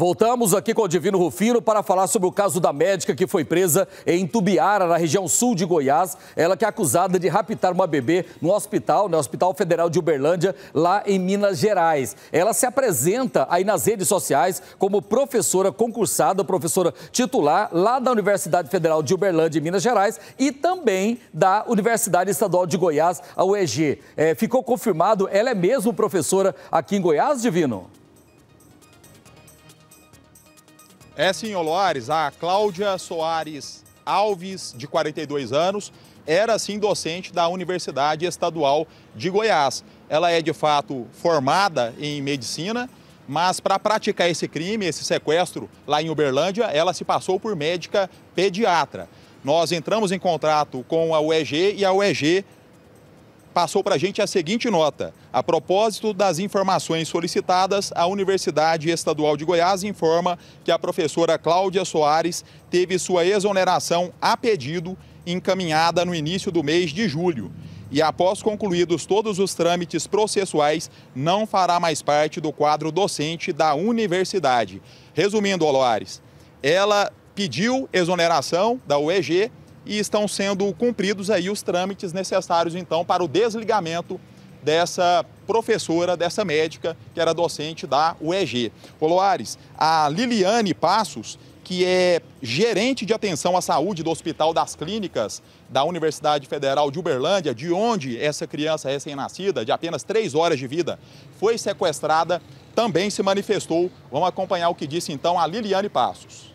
Voltamos aqui com o Divino Rufino para falar sobre o caso da médica que foi presa em Tubiara, na região sul de Goiás. Ela que é acusada de raptar uma bebê no hospital, no né, Hospital Federal de Uberlândia, lá em Minas Gerais. Ela se apresenta aí nas redes sociais como professora concursada, professora titular lá da Universidade Federal de Uberlândia, em Minas Gerais, e também da Universidade Estadual de Goiás, a UEG. É, ficou confirmado, ela é mesmo professora aqui em Goiás, Divino? É sim, Oloares, a Cláudia Soares Alves, de 42 anos, era sim docente da Universidade Estadual de Goiás. Ela é de fato formada em medicina, mas para praticar esse crime, esse sequestro lá em Uberlândia, ela se passou por médica pediatra. Nós entramos em contato com a UEG e a UEG passou para a gente a seguinte nota. A propósito das informações solicitadas, a Universidade Estadual de Goiás informa que a professora Cláudia Soares teve sua exoneração a pedido encaminhada no início do mês de julho. E após concluídos todos os trâmites processuais, não fará mais parte do quadro docente da universidade. Resumindo, Oloares, ela pediu exoneração da UEG e estão sendo cumpridos aí os trâmites necessários então para o desligamento dessa professora, dessa médica que era docente da UEG. Coloares, a Liliane Passos, que é gerente de atenção à saúde do Hospital das Clínicas da Universidade Federal de Uberlândia, de onde essa criança recém-nascida, de apenas três horas de vida, foi sequestrada, também se manifestou. Vamos acompanhar o que disse então a Liliane Passos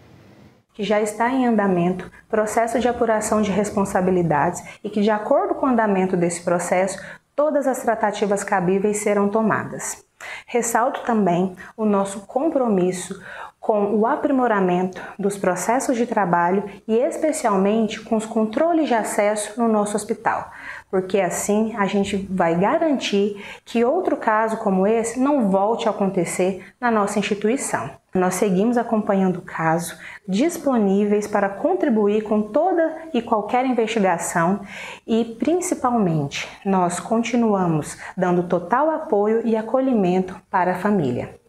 que já está em andamento, processo de apuração de responsabilidades e que, de acordo com o andamento desse processo, todas as tratativas cabíveis serão tomadas. Ressalto também o nosso compromisso com o aprimoramento dos processos de trabalho e especialmente com os controles de acesso no nosso hospital, porque assim a gente vai garantir que outro caso como esse não volte a acontecer na nossa instituição. Nós seguimos acompanhando o caso, disponíveis para contribuir com toda e qualquer investigação e, principalmente, nós continuamos dando total apoio e acolhimento para a família.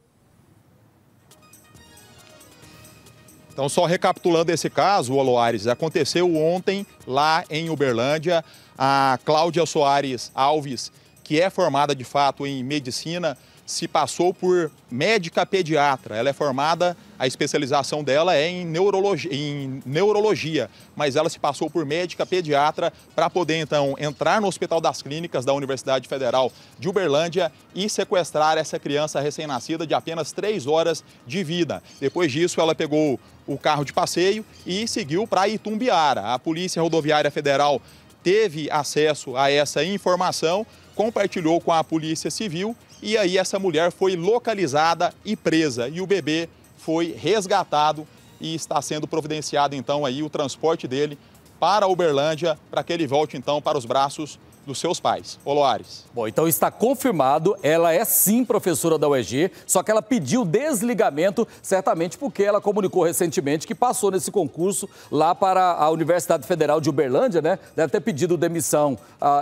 Então, só recapitulando esse caso, Oloares, aconteceu ontem lá em Uberlândia. A Cláudia Soares Alves, que é formada de fato em medicina, se passou por médica pediatra. Ela é formada, a especialização dela é em neurologia, em neurologia mas ela se passou por médica pediatra para poder então entrar no Hospital das Clínicas da Universidade Federal de Uberlândia e sequestrar essa criança recém-nascida de apenas três horas de vida. Depois disso, ela pegou o carro de passeio e seguiu para Itumbiara. A Polícia Rodoviária Federal teve acesso a essa informação, compartilhou com a Polícia Civil e aí essa mulher foi localizada e presa e o bebê foi resgatado e está sendo providenciado então aí o transporte dele para Uberlândia para que ele volte então para os braços dos seus pais. Oloares. Bom, então está confirmado, ela é sim professora da UEG, só que ela pediu desligamento, certamente porque ela comunicou recentemente que passou nesse concurso lá para a Universidade Federal de Uberlândia, né? Deve ter pedido demissão,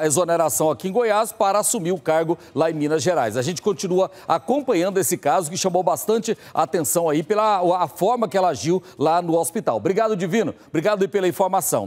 exoneração aqui em Goiás para assumir o cargo lá em Minas Gerais. A gente continua acompanhando esse caso que chamou bastante atenção aí pela a forma que ela agiu lá no hospital. Obrigado, Divino. Obrigado pela informação.